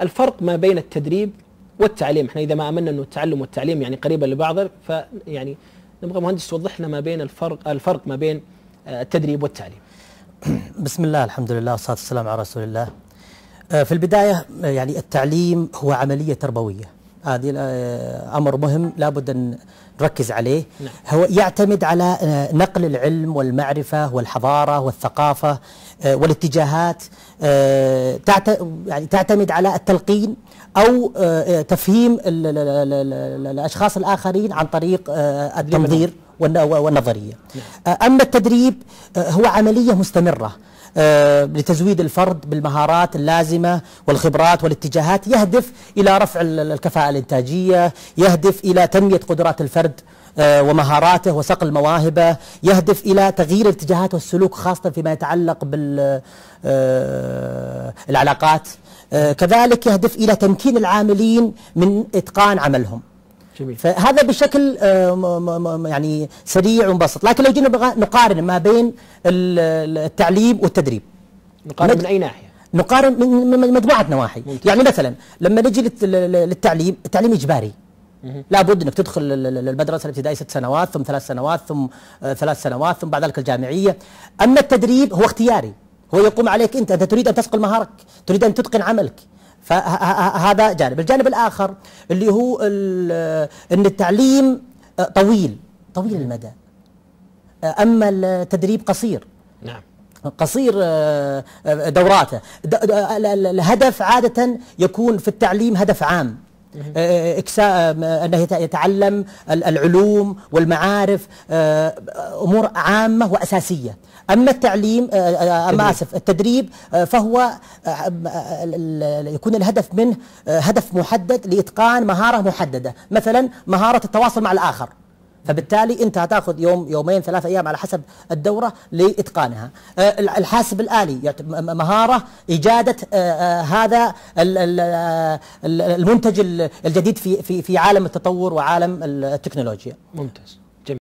الفرق ما بين التدريب والتعليم احنا اذا ما امنا انه التعلم والتعليم يعني قريبا لبعض فيعني نبغى مهندس توضح لنا ما بين الفرق الفرق ما بين آه، التدريب والتعليم بسم الله الحمد لله والصلاه والسلام على رسول الله آه، في البدايه آه، يعني التعليم هو عمليه تربويه هذه آه، امر مهم لابد ان نركز عليه نعم. هو يعتمد على آه، نقل العلم والمعرفه والحضاره والثقافه آه، والاتجاهات يعني تعتمد على التلقين او تفهيم الاشخاص الاخرين عن طريق التنظير والنظريه نعم. اما التدريب هو عمليه مستمره آه، لتزويد الفرد بالمهارات اللازمة والخبرات والاتجاهات يهدف إلى رفع الكفاءة الإنتاجية يهدف إلى تنمية قدرات الفرد آه، ومهاراته وصقل مواهبه يهدف الى تغيير الاتجاهات والسلوك خاصه فيما يتعلق بالعلاقات آه، كذلك يهدف الى تمكين العاملين من اتقان عملهم جميل. فهذا بشكل آه، يعني سريع ومبسط لكن لو جينا نقارن ما بين التعليم والتدريب نقارن من أي ناحية؟ نقارن من مجموعة نواحي ممتاز. يعني مثلا لما نجي للتعليم التعليم إجباري لابد انك تدخل المدرسه الابتدائيه ست سنوات ثم ثلاث سنوات ثم آه، ثلاث سنوات ثم بعد ذلك الجامعيه اما التدريب هو اختياري هو يقوم عليك انت انت تريد ان تصقل مهارك تريد ان تتقن عملك فهذا جانب الجانب الآخر اللي هو أن التعليم طويل طويل المدى أما التدريب قصير نعم قصير آه، آه، دوراته الهدف عادة يكون في التعليم هدف عام آه، آه، آه، إكساء أنه يتعلم العلوم والمعارف أمور عامة وأساسية أما التعليم أما آسف التدريب فهو يكون الهدف منه هدف محدد لإتقان مهارة محددة مثلا مهارة التواصل مع الآخر فبالتالي انت هتاخذ يوم يومين ثلاث ايام على حسب الدوره لاتقانها آه، الحاسب الالي مهاره اجاده آه، آه، هذا المنتج الجديد في في في عالم التطور وعالم التكنولوجيا ممتاز